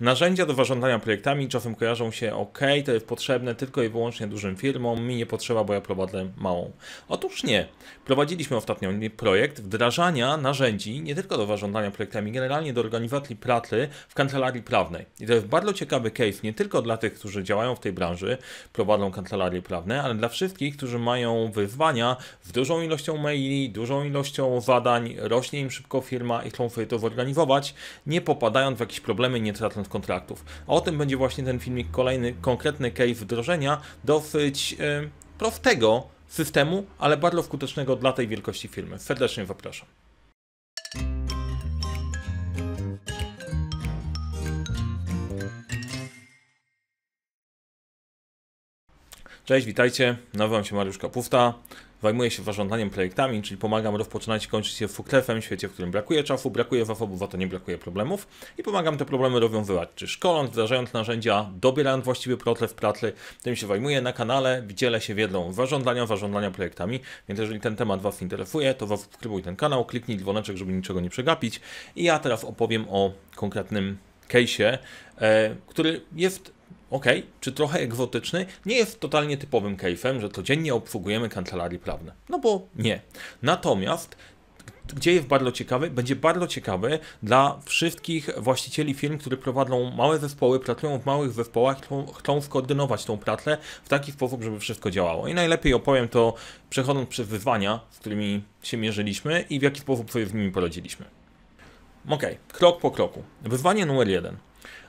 Narzędzia do zarządzania projektami czasem kojarzą się ok, to jest potrzebne tylko i wyłącznie dużym firmom, mi nie potrzeba, bo ja prowadzę małą. Otóż nie. Prowadziliśmy ostatnio projekt wdrażania narzędzi nie tylko do zarządzania projektami, generalnie do organizacji pracy w kancelarii prawnej. I to jest bardzo ciekawy case nie tylko dla tych, którzy działają w tej branży, prowadzą kancelarie prawne, ale dla wszystkich, którzy mają wyzwania z dużą ilością maili, dużą ilością zadań, rośnie im szybko firma i chcą sobie to zorganizować, nie popadając w jakieś problemy, nie tracąc kontraktów. A o tym będzie właśnie ten filmik, kolejny konkretny case wdrożenia dosyć prostego systemu, ale bardzo skutecznego dla tej wielkości firmy. Serdecznie zapraszam. Cześć, witajcie. Nazywam się Mariusz Kapusta. Zajmuję się warządaniem projektami, czyli pomagam rozpoczynać i kończyć się w fuklefem, świecie, w którym brakuje czasu, brakuje wafobu, a to nie brakuje problemów i pomagam te problemy rozwiązywać, czy szkoląc, wdrażając narzędzia, dobierając właściwy protlew pracy, tym się zajmuję na kanale, widzielę się wiedlą warządania, warządania projektami, więc jeżeli ten temat Was interesuje, to subskrybuj ten kanał, kliknij dzwoneczek, żeby niczego nie przegapić i ja teraz opowiem o konkretnym case'ie, e, który jest ok, czy trochę egzotyczny, nie jest totalnie typowym case'em, że codziennie obsługujemy kancelarii prawne. No bo nie. Natomiast gdzie jest bardzo ciekawy? Będzie bardzo ciekawy dla wszystkich właścicieli firm, które prowadzą małe zespoły, pracują w małych zespołach, chcą, chcą skoordynować tą pracę w taki sposób, żeby wszystko działało. I najlepiej opowiem to przechodząc przez wyzwania, z którymi się mierzyliśmy i w jaki sposób sobie z nimi poradziliśmy. Ok, krok po kroku. Wyzwanie numer jeden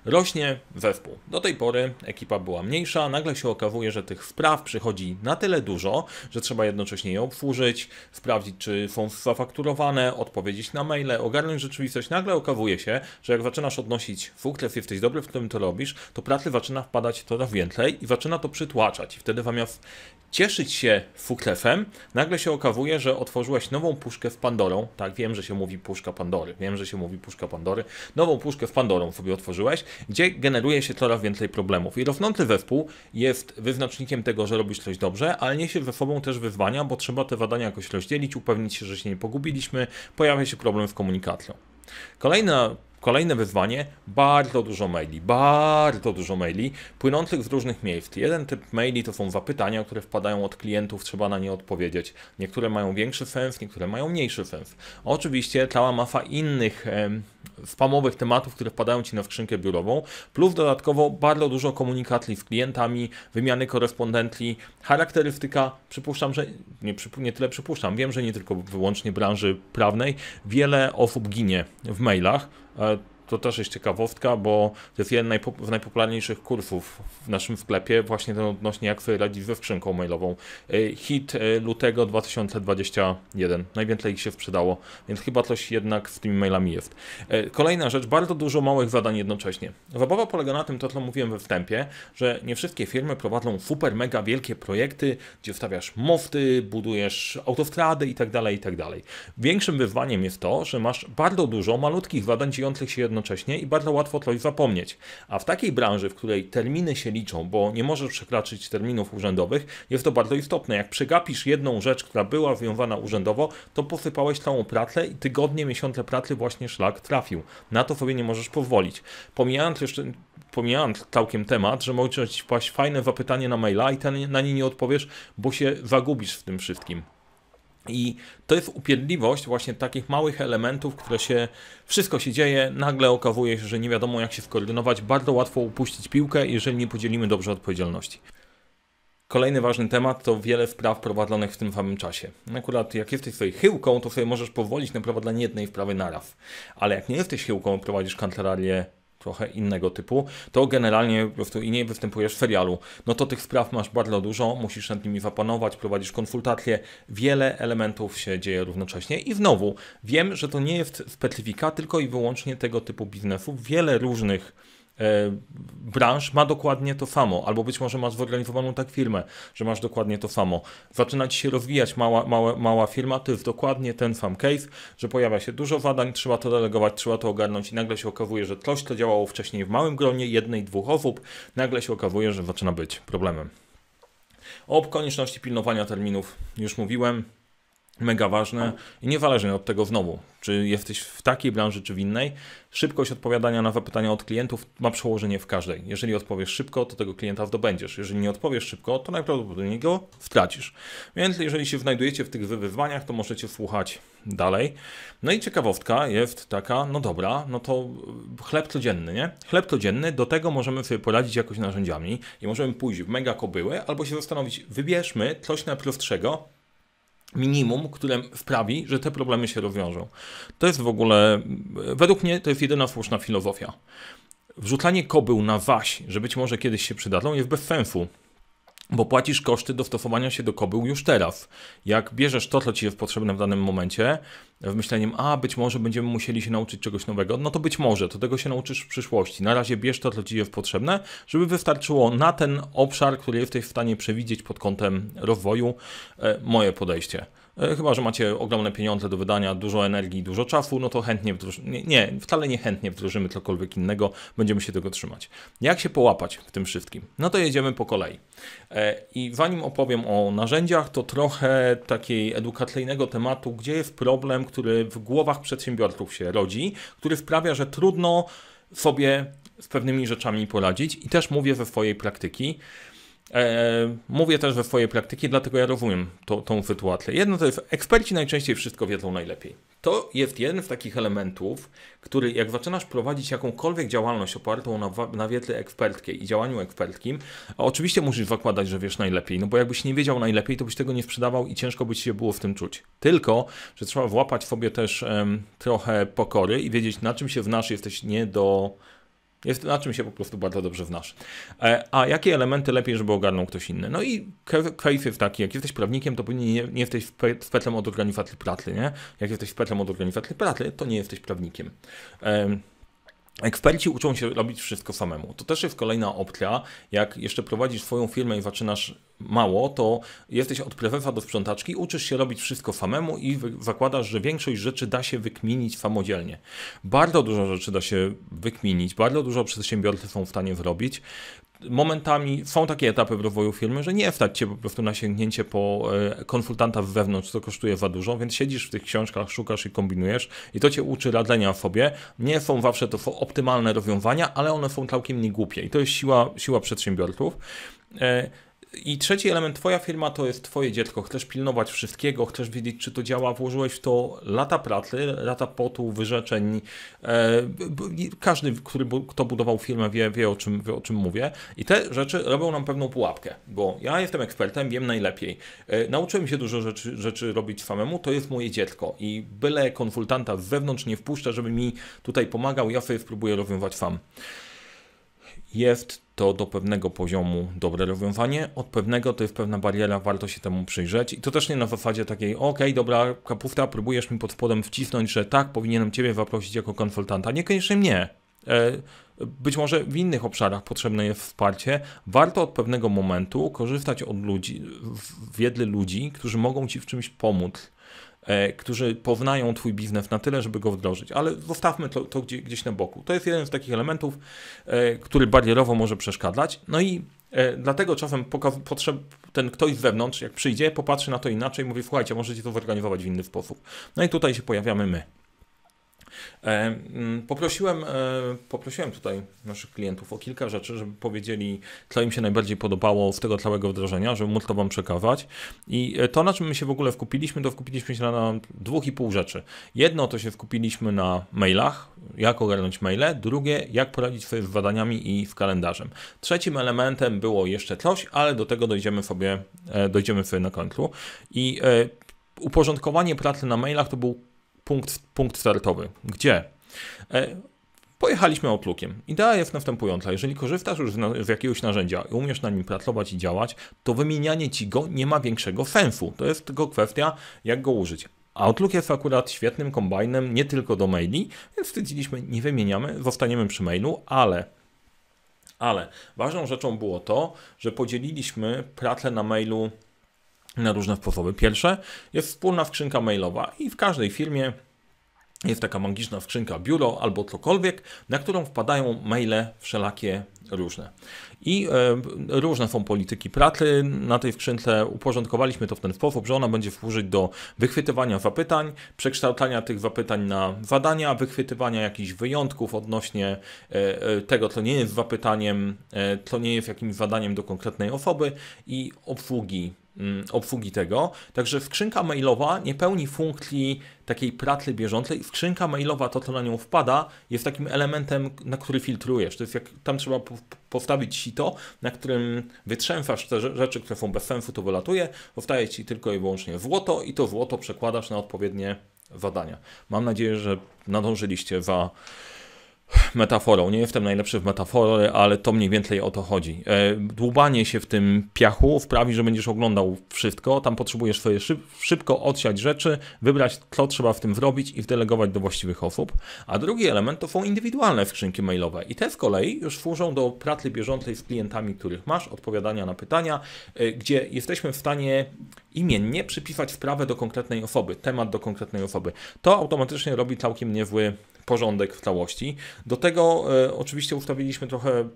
rośnie zespół. Do tej pory ekipa była mniejsza, nagle się okazuje, że tych spraw przychodzi na tyle dużo, że trzeba jednocześnie je obsłużyć, sprawdzić, czy są zafakturowane, odpowiedzieć na maile, ogarnąć rzeczywistość. Nagle okazuje się, że jak zaczynasz odnosić sukces, jesteś dobry w tym, to robisz, to pracy zaczyna wpadać coraz więcej i zaczyna to przytłaczać. I wtedy zamiast cieszyć się sukcesem, nagle się okazuje, że otworzyłeś nową puszkę z Pandorą. Tak, wiem, że się mówi puszka Pandory. Wiem, że się mówi puszka Pandory. Nową puszkę z Pandorą sobie otworzyłeś gdzie generuje się coraz więcej problemów. I rosnący zespół jest wyznacznikiem tego, że robisz coś dobrze, ale niesie ze sobą też wyzwania, bo trzeba te badania jakoś rozdzielić, upewnić się, że się nie pogubiliśmy, pojawia się problem z komunikacją. Kolejna Kolejne wyzwanie, bardzo dużo maili, bardzo dużo maili płynących z różnych miejsc. Jeden typ maili to są zapytania, które wpadają od klientów, trzeba na nie odpowiedzieć. Niektóre mają większy sens, niektóre mają mniejszy sens. Oczywiście cała masa innych spamowych tematów, które wpadają Ci na skrzynkę biurową, plus dodatkowo bardzo dużo komunikacji z klientami, wymiany korespondentli, charakterystyka, przypuszczam, że nie, nie tyle przypuszczam, wiem, że nie tylko wyłącznie branży prawnej, wiele osób ginie w mailach, Uh, to też jest ciekawostka, bo to jest jeden z najpopularniejszych kursów w naszym sklepie, właśnie ten odnośnie jak sobie radzić ze skrzynką mailową. E, hit e, lutego 2021. Najwięcej ich się sprzedało, więc chyba coś jednak z tymi mailami jest. E, kolejna rzecz, bardzo dużo małych zadań jednocześnie. Zabawa polega na tym, to co mówiłem we wstępie, że nie wszystkie firmy prowadzą super, mega wielkie projekty, gdzie wstawiasz mofty, budujesz autostrady itd., tak itd. Tak Większym wyzwaniem jest to, że masz bardzo dużo malutkich zadań dziejących się jednocześnie jednocześnie i bardzo łatwo coś zapomnieć. A w takiej branży, w której terminy się liczą, bo nie możesz przekraczać terminów urzędowych, jest to bardzo istotne. Jak przegapisz jedną rzecz, która była wyjąwana urzędowo, to posypałeś całą pracę i tygodnie, miesiące pracy właśnie szlak trafił. Na to sobie nie możesz pozwolić. Pomijając jeszcze pomijając całkiem temat, że możesz wpaść fajne zapytanie na maila i ten, na nie nie odpowiesz, bo się zagubisz w tym wszystkim. I to jest upierdliwość właśnie takich małych elementów, które się, wszystko się dzieje, nagle okazuje się, że nie wiadomo jak się skoordynować, bardzo łatwo upuścić piłkę, jeżeli nie podzielimy dobrze odpowiedzialności. Kolejny ważny temat to wiele spraw prowadzonych w tym samym czasie. Akurat jak jesteś sobie chyłką, to sobie możesz powolić na prowadzenie jednej wprawy naraz. Ale jak nie jesteś chyłką, prowadzisz kancelarię trochę innego typu, to generalnie po prostu i nie występujesz w serialu. No to tych spraw masz bardzo dużo, musisz nad nimi zapanować, prowadzisz konsultacje, wiele elementów się dzieje równocześnie i znowu, wiem, że to nie jest specyfika tylko i wyłącznie tego typu biznesu. wiele różnych E, branż ma dokładnie to samo, albo być może masz zorganizowaną tak firmę, że masz dokładnie to samo. Zaczyna ci się rozwijać mała, mała, mała firma, to jest dokładnie ten sam case, że pojawia się dużo zadań, trzeba to delegować, trzeba to ogarnąć i nagle się okazuje, że coś, co działało wcześniej w małym gronie, jednej, dwóch osób, nagle się okazuje, że zaczyna być problemem. O konieczności pilnowania terminów już mówiłem mega ważne i niezależnie od tego znowu, czy jesteś w takiej branży, czy w innej, szybkość odpowiadania na zapytania od klientów ma przełożenie w każdej. Jeżeli odpowiesz szybko, to tego klienta zdobędziesz. Jeżeli nie odpowiesz szybko, to najprawdopodobniej go stracisz. Więc jeżeli się znajdujecie w tych wyzwaniach, to możecie słuchać dalej. No i ciekawostka jest taka, no dobra, no to chleb codzienny, nie? Chleb codzienny, do tego możemy sobie poradzić jakoś narzędziami i możemy pójść w mega kobyły albo się zastanowić, wybierzmy coś najprostszego, minimum, które wprawi, że te problemy się rozwiążą. To jest w ogóle, według mnie, to jest jedyna słuszna filozofia. Wrzucanie kobył na waś, że być może kiedyś się przydadzą, jest bez sensu bo płacisz koszty dostosowania się do kobył już teraz. Jak bierzesz to, co ci jest potrzebne w danym momencie, w myśleniem, a być może będziemy musieli się nauczyć czegoś nowego, no to być może, to tego się nauczysz w przyszłości. Na razie bierz to, co ci jest potrzebne, żeby wystarczyło na ten obszar, który jesteś w stanie przewidzieć pod kątem rozwoju, e, moje podejście. E, chyba, że macie ogromne pieniądze do wydania, dużo energii, dużo czasu, no to chętnie wdrożymy. Nie, nie, wcale nie chętnie wdrożymy cokolwiek innego, będziemy się tego trzymać. Jak się połapać w tym wszystkim? No to jedziemy po kolei. E, I zanim opowiem o narzędziach, to trochę takiej edukacyjnego tematu, gdzie jest problem, który w głowach przedsiębiorców się rodzi, który sprawia, że trudno sobie z pewnymi rzeczami poradzić i też mówię ze swojej praktyki. E, e, mówię też we swojej praktyki, dlatego ja rozumiem to, tą sytuację. Jedno to jest, eksperci najczęściej wszystko wiedzą najlepiej. To jest jeden z takich elementów, który jak zaczynasz prowadzić jakąkolwiek działalność opartą na, na wiedzy ekspertkiej i działaniu eksperckim, oczywiście musisz zakładać, że wiesz najlepiej, no bo jakbyś nie wiedział najlepiej, to byś tego nie sprzedawał i ciężko by ci się było w tym czuć. Tylko, że trzeba włapać sobie też trochę pokory i wiedzieć, na czym się w nasz jesteś nie do jest, na czym się po prostu bardzo dobrze znasz. E, a jakie elementy lepiej, żeby ogarnął ktoś inny? No i case jest taki, jak jesteś prawnikiem, to pewnie nie, nie jesteś spetrem od organizacji pracy, nie? Jak jesteś spetrem od organizacji pracy, to nie jesteś prawnikiem. Eksperci uczą się robić wszystko samemu. To też jest kolejna opcja. Jak jeszcze prowadzisz swoją firmę i zaczynasz mało, to jesteś od prezesa do sprzątaczki, uczysz się robić wszystko samemu i zakładasz, że większość rzeczy da się wykminić samodzielnie. Bardzo dużo rzeczy da się wykminić, bardzo dużo przedsiębiorcy są w stanie zrobić momentami są takie etapy w rozwoju firmy, że nie wstać cię po prostu na sięgnięcie po e, konsultanta wewnątrz, co kosztuje za dużo, więc siedzisz w tych książkach, szukasz i kombinujesz i to cię uczy radzenia sobie. Nie są zawsze to są optymalne rozwiązania, ale one są całkiem niegłupie i to jest siła, siła przedsiębiorców. E, i trzeci element, twoja firma to jest twoje dziecko. Chcesz pilnować wszystkiego, chcesz wiedzieć, czy to działa. Włożyłeś w to lata pracy, lata potu, wyrzeczeń. E, każdy, który, kto budował firmę, wie, wie, o czym, wie o czym mówię. I te rzeczy robią nam pewną pułapkę, bo ja jestem ekspertem, wiem najlepiej. E, nauczyłem się dużo rzeczy, rzeczy robić samemu, to jest moje dziecko. I byle konsultanta z zewnątrz nie wpuszcza, żeby mi tutaj pomagał, ja sobie spróbuję rozwiązać sam. Jest to do pewnego poziomu dobre rozwiązanie, od pewnego to jest pewna bariera, warto się temu przyjrzeć. I to też nie na zasadzie takiej, ok, dobra, kapufta, próbujesz mi pod spodem wcisnąć, że tak, powinienem Ciebie zaprosić jako konsultanta. Niekoniecznie mnie. E, być może w innych obszarach potrzebne jest wsparcie. Warto od pewnego momentu korzystać od ludzi, wiedzy ludzi, którzy mogą Ci w czymś pomóc E, którzy pownają Twój biznes na tyle, żeby go wdrożyć. Ale zostawmy to, to gdzieś na boku. To jest jeden z takich elementów, e, który barierowo może przeszkadzać. No i e, Dlatego czasem ten ktoś z zewnątrz, jak przyjdzie, popatrzy na to inaczej, i mówi: Słuchajcie, możecie to zorganizować w inny sposób. No i tutaj się pojawiamy my. E, mm, poprosiłem, e, poprosiłem tutaj naszych klientów o kilka rzeczy, żeby powiedzieli, co im się najbardziej podobało z tego całego wdrożenia, żeby móc to Wam przekazać. I e, to, na czym my się w ogóle wkupiliśmy, to wkupiliśmy się na, na dwóch i pół rzeczy. Jedno to się skupiliśmy na mailach, jak ogarnąć maile. Drugie, jak poradzić sobie z badaniami i z kalendarzem. Trzecim elementem było jeszcze coś, ale do tego dojdziemy sobie, dojdziemy sobie na końcu. I uporządkowanie pracy na mailach to był punkt, punkt startowy. Gdzie? E, pojechaliśmy Outlookiem. Idea jest następująca. Jeżeli korzystasz już z, jakiegoś narzędzia i umiesz na nim pracować i działać, to wymienianie ci go nie ma większego sensu. To jest tylko kwestia, jak go użyć. Outlook jest akurat świetnym kombajnem, nie tylko do maili, więc stwierdziliśmy, nie wymieniamy, zostaniemy przy mailu, ale ale ważną rzeczą było to, że podzieliliśmy pracę na mailu na różne sposoby. Pierwsze jest wspólna skrzynka mailowa i w każdej firmie jest taka magiczna skrzynka biuro albo cokolwiek, na którą wpadają maile wszelakie różne. I e, różne są polityki pracy. Na tej skrzynce uporządkowaliśmy to w ten sposób, że ona będzie służyć do wychwytywania zapytań, przekształcania tych zapytań na zadania, wychwytywania jakichś wyjątków odnośnie e, e, tego, co nie jest zapytaniem, co nie jest jakimś zadaniem do konkretnej osoby i obsługi Mm, obsługi tego. Także skrzynka mailowa nie pełni funkcji takiej pracy bieżącej. Skrzynka mailowa, to co na nią wpada, jest takim elementem, na który filtrujesz. To jest jak, tam trzeba postawić sito, na którym wytrzęsasz te rzeczy, które są bez sensu, to wylatuje. Powstaje Ci tylko i wyłącznie złoto i to złoto przekładasz na odpowiednie zadania. Mam nadzieję, że nadążyliście za metaforą. Nie jestem najlepszy w metafory, ale to mniej więcej o to chodzi. E, dłubanie się w tym piachu sprawi, że będziesz oglądał wszystko. Tam potrzebujesz sobie szybko odsiać rzeczy, wybrać, co trzeba w tym zrobić i wdelegować do właściwych osób. A drugi element to są indywidualne skrzynki mailowe. I te z kolei już służą do pracy bieżącej z klientami, których masz, odpowiadania na pytania, e, gdzie jesteśmy w stanie imiennie przypisać sprawę do konkretnej osoby, temat do konkretnej osoby. To automatycznie robi całkiem niezły porządek w całości. Do tego e, oczywiście ustawiliśmy trochę e,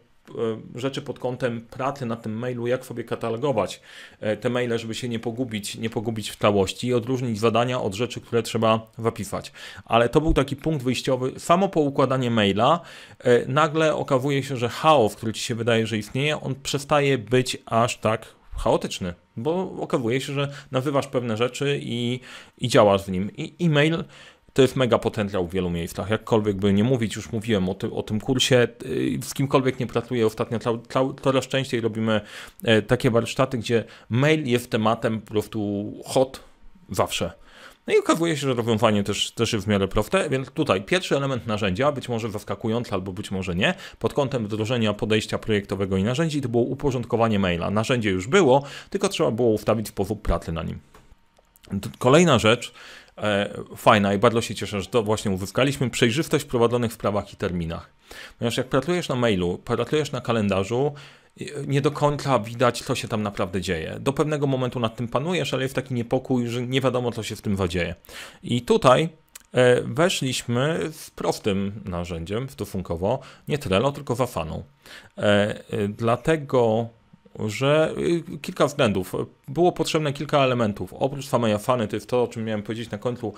rzeczy pod kątem pracy na tym mailu, jak sobie katalogować e, te maile, żeby się nie pogubić, nie pogubić w całości i odróżnić zadania od rzeczy, które trzeba zapisać. Ale to był taki punkt wyjściowy. Samo po układaniu maila e, nagle okazuje się, że chaos, który ci się wydaje, że istnieje, on przestaje być aż tak chaotyczny, bo okazuje się, że nazywasz pewne rzeczy i, i działasz w nim. I e-mail to jest mega potencjał w wielu miejscach, jakkolwiek by nie mówić, już mówiłem o, ty, o tym kursie, y, z kimkolwiek nie pracuję ostatnio, coraz częściej robimy e, takie warsztaty, gdzie mail jest tematem po prostu hot zawsze. No i okazuje się, że rozwiązanie też, też jest w miarę proste, więc tutaj pierwszy element narzędzia, być może zaskakujący albo być może nie, pod kątem wdrożenia podejścia projektowego i narzędzi, to było uporządkowanie maila. Narzędzie już było, tylko trzeba było ustawić sposób pracy na nim. Kolejna rzecz, E, fajna i bardzo się cieszę, że to właśnie uzyskaliśmy. Przejrzystość prowadzonych w prawach i terminach. Ponieważ jak pracujesz na mailu, pracujesz na kalendarzu, nie do końca widać, co się tam naprawdę dzieje. Do pewnego momentu nad tym panujesz, ale jest taki niepokój, że nie wiadomo, co się z tym wadzie. I tutaj e, weszliśmy z prostym narzędziem stosunkowo, nie Trello, tylko Zafaną. E, dlatego że y, kilka względów. Było potrzebne kilka elementów. Oprócz samej afany, to jest to, o czym miałem powiedzieć na końcu,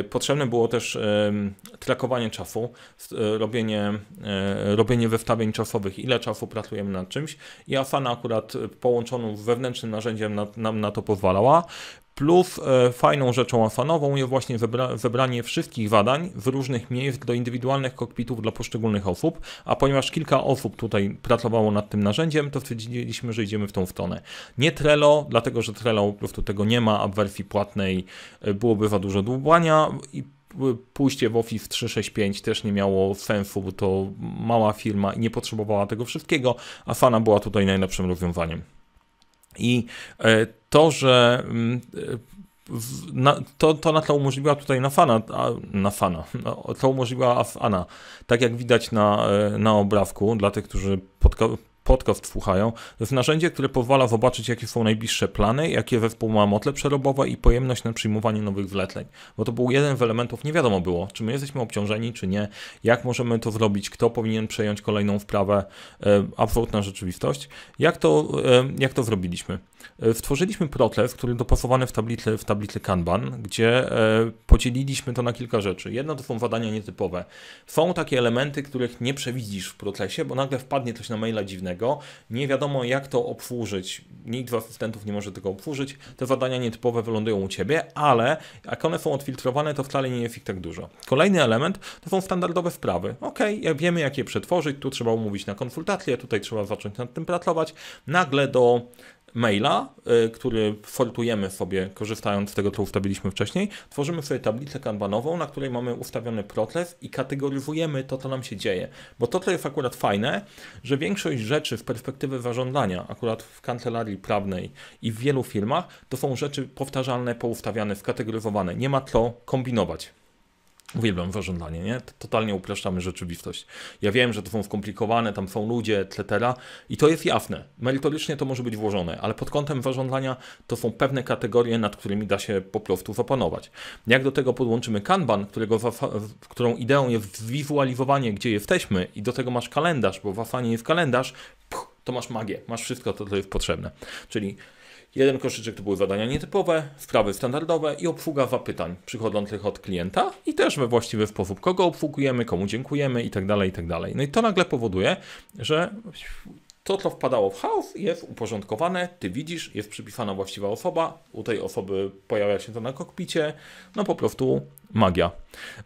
y, potrzebne było też trakowanie czasu, y, robienie, robienie westawień czasowych, ile czasu pracujemy nad czymś i afana akurat połączoną z wewnętrznym narzędziem nam na to pozwalała. Plus e, fajną rzeczą afanową jest właśnie zebranie wszystkich badań z różnych miejsc do indywidualnych kokpitów dla poszczególnych osób, a ponieważ kilka osób tutaj pracowało nad tym narzędziem, to stwierdziliśmy, że idziemy w tą stronę. Nie Trello, dlatego że Trello po prostu tego nie ma, a w wersji płatnej e, byłoby za dużo dłubania i pójście w Office 365 też nie miało sensu, bo to mała firma i nie potrzebowała tego wszystkiego, a Fana była tutaj najlepszym rozwiązaniem. I e, to, że mm, e, na, to, to na to umożliwiła tutaj na fana, na fana, no, to umożliwiła Ana. Tak jak widać na, e, na obrawku, dla tych, którzy podka- podcast słuchają, to jest narzędzie, które pozwala zobaczyć, jakie są najbliższe plany, jakie zespół ma motle przerobowe i pojemność na przyjmowanie nowych wleceń. Bo to był jeden z elementów, nie wiadomo było, czy my jesteśmy obciążeni, czy nie, jak możemy to zrobić, kto powinien przejąć kolejną wprawę, e, absolutna rzeczywistość. Jak to, e, jak to zrobiliśmy? stworzyliśmy e, proces, który dopasowany w tablicy, w tablicy Kanban, gdzie e, podzieliliśmy to na kilka rzeczy. Jedna to są zadania nietypowe. Są takie elementy, których nie przewidzisz w procesie, bo nagle wpadnie coś na maila dziwnego, nie wiadomo jak to obsłużyć. Nikt z asystentów nie może tego obsłużyć. Te zadania nietypowe wylądują u Ciebie, ale jak one są odfiltrowane, to wcale nie jest ich tak dużo. Kolejny element to są standardowe sprawy. Ok, wiemy jak je przetworzyć, tu trzeba umówić na konsultację, tutaj trzeba zacząć nad tym pracować. Nagle do maila, y, który sortujemy sobie, korzystając z tego, co ustawiliśmy wcześniej. Tworzymy sobie tablicę kanbanową, na której mamy ustawiony proces i kategoryzujemy to, co nam się dzieje. Bo to, co jest akurat fajne, że większość rzeczy z perspektywy zażądania, akurat w kancelarii prawnej i w wielu firmach, to są rzeczy powtarzalne, poustawiane, skategoryzowane. Nie ma co kombinować. Uwielbiam zażądanie, nie? Totalnie upraszczamy rzeczywistość. Ja wiem, że to są skomplikowane, tam są ludzie, etc. I to jest jasne. Merytorycznie to może być włożone, ale pod kątem zażądania to są pewne kategorie, nad którymi da się po prostu zapanować. Jak do tego podłączymy Kanban, którego, którą ideą jest zwizualizowanie, gdzie jesteśmy i do tego masz kalendarz, bo w Asanie jest kalendarz, to masz magię, masz wszystko to, co jest potrzebne. Czyli Jeden koszyczek to były zadania nietypowe, sprawy standardowe i obsługa zapytań przychodzących od klienta i też we właściwy sposób, kogo obsługujemy, komu dziękujemy itd., tak itd. Tak no i to nagle powoduje, że to, co wpadało w chaos, jest uporządkowane, ty widzisz, jest przypisana właściwa osoba, u tej osoby pojawia się to na kokpicie, no po prostu magia.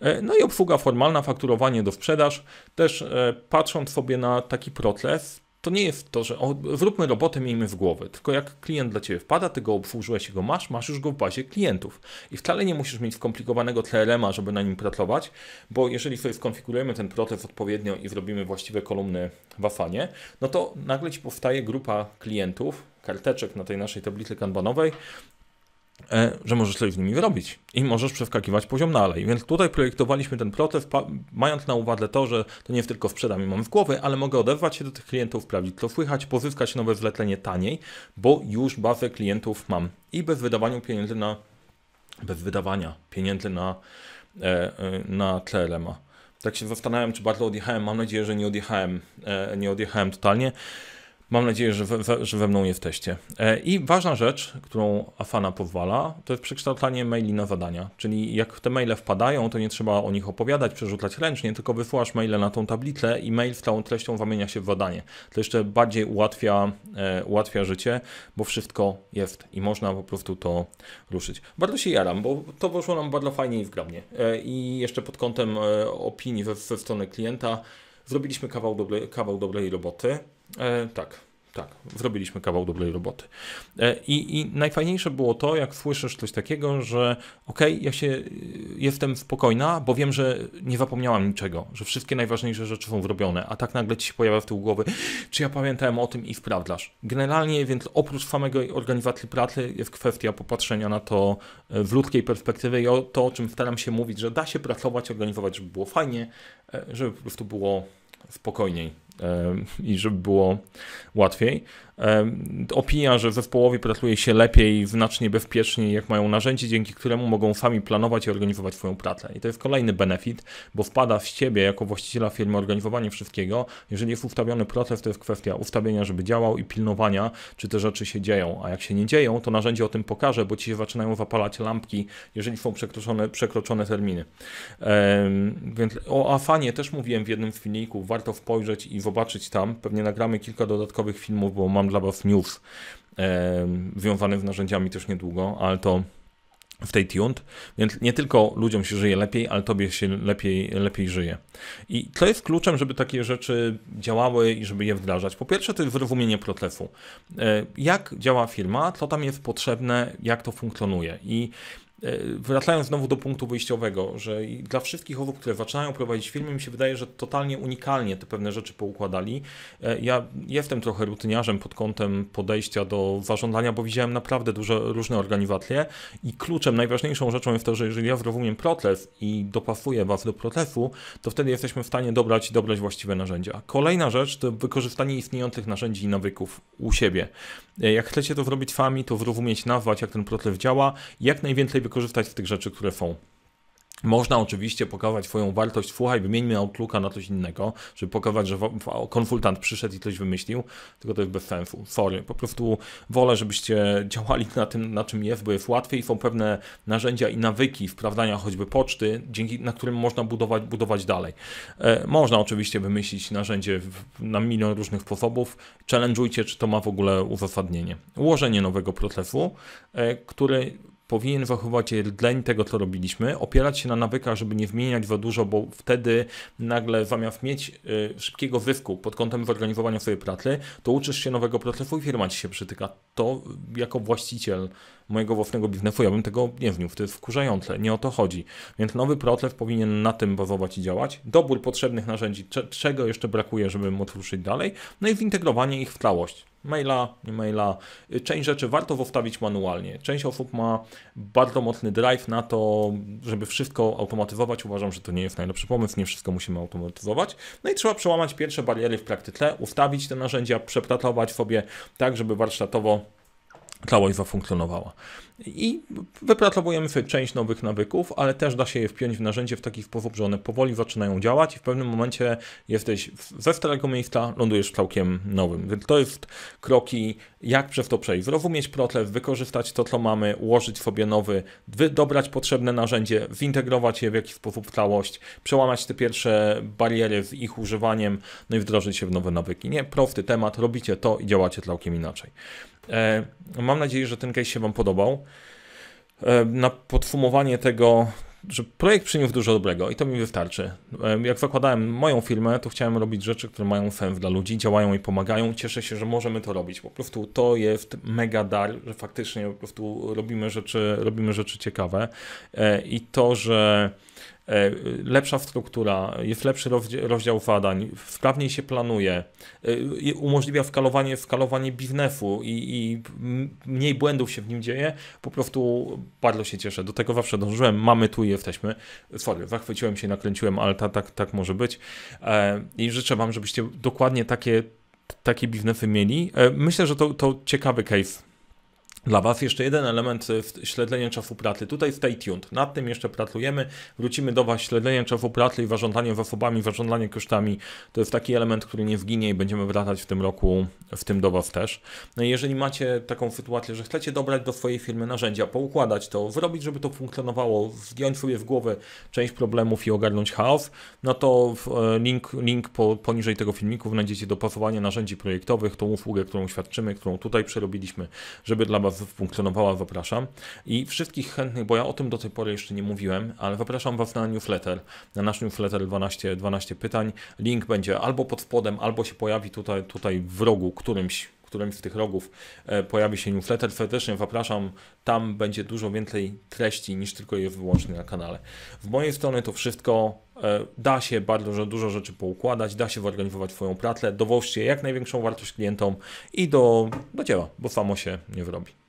E, no i obsługa formalna, fakturowanie do sprzedaż, też e, patrząc sobie na taki proces, to nie jest to, że o, wróbmy robotę, miejmy w głowę. Tylko jak klient dla ciebie wpada, ty go obsłużyłeś i go masz, masz już go w bazie klientów. I wcale nie musisz mieć skomplikowanego TLM-a, żeby na nim pracować, bo jeżeli sobie skonfigurujemy ten proces odpowiednio i zrobimy właściwe kolumny w Afanie, no to nagle ci powstaje grupa klientów, karteczek na tej naszej tablicy kanbanowej, E, że możesz coś z nimi wyrobić i możesz przeskakiwać poziom dalej. Więc tutaj projektowaliśmy ten proces, mając na uwadze to, że to nie jest tylko sprzedam i mam w głowy, ale mogę odezwać się do tych klientów, sprawdzić co słychać, pozyskać nowe zlecenie taniej, bo już bazę klientów mam i bez wydawania pieniędzy na bez wydawania pieniędzy na, e, e, na CRM-a. Tak się zastanawiam, czy bardzo odjechałem. Mam nadzieję, że nie odjechałem, nie odjechałem totalnie. Mam nadzieję, że we, że we mną jesteście. E, I ważna rzecz, którą Afana powala, to jest przekształcanie maili na zadania. Czyli jak te maile wpadają, to nie trzeba o nich opowiadać, przerzucać ręcznie, tylko wysyłasz maile na tą tablicę i mail z całą treścią zamienia się w zadanie. To jeszcze bardziej ułatwia, e, ułatwia życie, bo wszystko jest i można po prostu to ruszyć. Bardzo się jaram, bo to poszło nam bardzo fajnie i zgrabnie. E, I jeszcze pod kątem e, opinii ze, ze strony klienta zrobiliśmy kawał, doble, kawał dobrej roboty. E, tak. Tak, zrobiliśmy kawał dobrej roboty. E, I, I, najfajniejsze było to, jak słyszysz coś takiego, że okej, okay, ja się y, jestem spokojna, bo wiem, że nie zapomniałam niczego, że wszystkie najważniejsze rzeczy są zrobione, a tak nagle ci się pojawia w tył głowy, czy ja pamiętałem o tym i sprawdzasz. Generalnie więc oprócz samego organizacji pracy jest kwestia popatrzenia na to e, w ludzkiej perspektywie i o to, o czym staram się mówić, że da się pracować, organizować, żeby było fajnie, e, żeby po prostu było spokojniej E, i żeby było łatwiej opinia, że zespołowi pracuje się lepiej, znacznie bezpieczniej, jak mają narzędzie, dzięki któremu mogą sami planować i organizować swoją pracę. I to jest kolejny benefit, bo wpada w ciebie jako właściciela firmy organizowanie wszystkiego. Jeżeli jest ustawiony proces, to jest kwestia ustawienia, żeby działał i pilnowania, czy te rzeczy się dzieją. A jak się nie dzieją, to narzędzie o tym pokaże, bo ci się zaczynają zapalać lampki, jeżeli są przekroczone, przekroczone terminy. więc o Afanie też mówiłem w jednym z filmików, warto spojrzeć i zobaczyć tam. Pewnie nagramy kilka dodatkowych filmów, bo mam mam dla Was news e, związanych z narzędziami też niedługo, ale to w tej tuned, więc nie tylko ludziom się żyje lepiej, ale tobie się lepiej, lepiej żyje. I to jest kluczem, żeby takie rzeczy działały i żeby je wdrażać. Po pierwsze, to jest zrozumienie procesu. E, jak działa firma, co tam jest potrzebne, jak to funkcjonuje. I E, wracając znowu do punktu wyjściowego, że dla wszystkich osób, które zaczynają prowadzić filmy, mi się wydaje, że totalnie unikalnie te pewne rzeczy poukładali. E, ja jestem trochę rutyniarzem pod kątem podejścia do zażądania, bo widziałem naprawdę duże różne organizacje i kluczem, najważniejszą rzeczą jest to, że jeżeli ja zrozumiem proces i dopasuję Was do procesu, to wtedy jesteśmy w stanie dobrać i dobrać właściwe narzędzia. Kolejna rzecz to wykorzystanie istniejących narzędzi i nawyków u siebie. E, jak chcecie to zrobić sami, to zrozumieć, nazwać, jak ten proces działa, jak najwięcej wykorzystać z tych rzeczy, które są. Można oczywiście pokazać swoją wartość, słuchaj, wymieńmy Outlooka na coś innego, żeby pokazać, że konsultant przyszedł i coś wymyślił, tylko to jest bez sensu. Sorry, po prostu wolę, żebyście działali na tym, na czym jest, bo jest łatwiej. Są pewne narzędzia i nawyki wprawdania, choćby poczty, dzięki na którym można budować, budować dalej. E, można oczywiście wymyślić narzędzie na milion różnych sposobów. Challenge'ujcie, czy to ma w ogóle uzasadnienie. Ułożenie nowego procesu, e, który powinien zachować się rdzeń tego, co robiliśmy, opierać się na nawykach, żeby nie wymieniać za dużo, bo wtedy nagle zamiast mieć y, szybkiego zysku pod kątem zorganizowania swojej pracy, to uczysz się nowego procesu i firma ci się przytyka. To jako właściciel mojego własnego biznesu, ja bym tego nie wniósł. To jest wkurzające, nie o to chodzi. Więc nowy proces powinien na tym bazować i działać. Dobór potrzebnych narzędzi, czego jeszcze brakuje, żeby móc ruszyć dalej, no i zintegrowanie ich w całość maila, nie maila. Część rzeczy warto zostawić manualnie. Część osób ma bardzo mocny drive na to, żeby wszystko automatyzować. Uważam, że to nie jest najlepszy pomysł, nie wszystko musimy automatyzować. No i trzeba przełamać pierwsze bariery w praktyce, ustawić te narzędzia, przepracować sobie tak, żeby warsztatowo całość zafunkcjonowała. I wypracowujemy sobie część nowych nawyków, ale też da się je wpiąć w narzędzie w taki sposób, że one powoli zaczynają działać i w pewnym momencie jesteś ze starego miejsca, lądujesz w całkiem nowym. Więc to jest kroki, jak przez to przejść. Zrozumieć proces, wykorzystać to, co mamy, ułożyć sobie nowy, wydobrać potrzebne narzędzie, zintegrować je w jakiś sposób w całość, przełamać te pierwsze bariery z ich używaniem, no i wdrożyć się w nowe nawyki. Nie, prosty temat, robicie to i działacie całkiem inaczej. E, mam nadzieję, że ten case się Wam podobał. E, na podsumowanie tego, że projekt przyniósł dużo dobrego i to mi wystarczy. E, jak zakładałem moją firmę, to chciałem robić rzeczy, które mają sens dla ludzi, działają i pomagają. Cieszę się, że możemy to robić. Po prostu to jest mega dar, że faktycznie po prostu robimy rzeczy, robimy rzeczy ciekawe i to, że E, lepsza struktura, jest lepszy rozdział zadań, sprawniej się planuje, e, umożliwia skalowanie, skalowanie biznesu i, i mniej błędów się w nim dzieje, po prostu bardzo się cieszę. Do tego zawsze dążyłem, mamy tu i jesteśmy. Sorry, zachwyciłem się, nakręciłem, ale ta, tak, tak może być. E, I życzę Wam, żebyście dokładnie takie, takie biznesy mieli. Myślę, że to, to ciekawy case dla Was jeszcze jeden element e, śledzenia czasu pracy. Tutaj stay tuned. Nad tym jeszcze pracujemy. Wrócimy do Was śledzenie czasu pracy i warządzanie zasobami, warządzanie kosztami. To jest taki element, który nie zginie i będziemy wracać w tym roku w tym do Was też. No jeżeli macie taką sytuację, że chcecie dobrać do swojej firmy narzędzia, poukładać to, zrobić, żeby to funkcjonowało, zdjąć sobie w głowę część problemów i ogarnąć chaos, no to e, link, link po, poniżej tego filmiku znajdziecie dopasowanie narzędzi projektowych, tą usługę, którą świadczymy, którą tutaj przerobiliśmy, żeby dla Was funkcjonowała Zapraszam i wszystkich chętnych, bo ja o tym do tej pory jeszcze nie mówiłem, ale zapraszam Was na newsletter, na nasz newsletter 12, 12 pytań. Link będzie albo pod spodem, albo się pojawi tutaj, tutaj w rogu którymś którymś z tych rogów e, pojawi się newsletter. Serdecznie zapraszam, tam będzie dużo więcej treści niż tylko je wyłącznie na kanale. W mojej strony to wszystko. E, da się bardzo dużo rzeczy poukładać, da się zorganizować swoją pracę, dowożcie jak największą wartość klientom i do, do dzieła, bo samo się nie wyrobi.